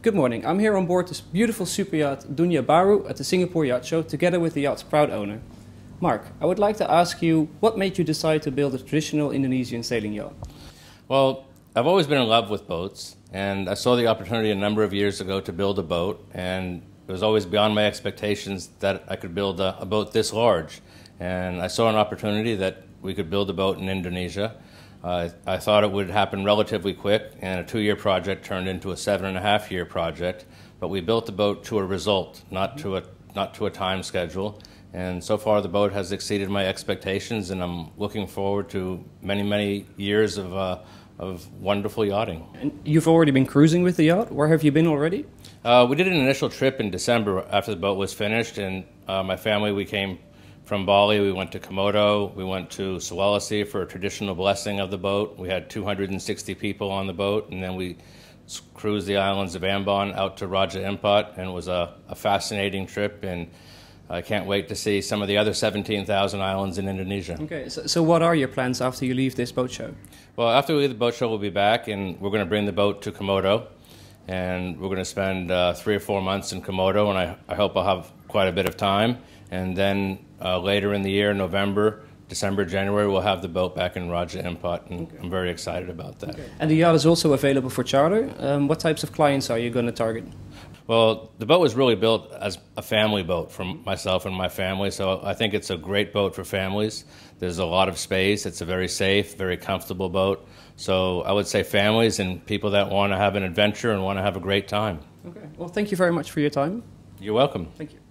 Good morning. I'm here on board this beautiful super yacht Dunya Baru at the Singapore Yacht Show together with the yacht's proud owner. Mark, I would like to ask you what made you decide to build a traditional Indonesian sailing yacht? Well, I've always been in love with boats, and I saw the opportunity a number of years ago to build a boat, and it was always beyond my expectations that I could build a, a boat this large. And I saw an opportunity that we could build a boat in Indonesia uh, I thought it would happen relatively quick, and a two year project turned into a seven and a half year project. But we built the boat to a result, not to a, not to a time schedule. And so far, the boat has exceeded my expectations, and I'm looking forward to many, many years of, uh, of wonderful yachting. And you've already been cruising with the yacht? Where have you been already? Uh, we did an initial trip in December after the boat was finished, and uh, my family, we came from Bali, we went to Komodo. We went to Sulawesi for a traditional blessing of the boat. We had 260 people on the boat, and then we cruised the islands of Ambon out to Raja Impat, and it was a, a fascinating trip. And I can't wait to see some of the other 17,000 islands in Indonesia. Okay, so, so, what are your plans after you leave this boat show? Well, after we leave the boat show, we'll be back and we're going to bring the boat to Komodo. And we're going to spend uh, three or four months in Komodo, and I, I hope I'll have quite a bit of time. And then uh, later in the year, November, December, January, we'll have the boat back in Raja Ampat, and okay. I'm very excited about that. Okay. And the yacht is also available for charter. Um, what types of clients are you going to target? Well, the boat was really built as a family boat for myself and my family, so I think it's a great boat for families. There's a lot of space. It's a very safe, very comfortable boat. So I would say families and people that want to have an adventure and want to have a great time. Okay. Well, thank you very much for your time. You're welcome. Thank you.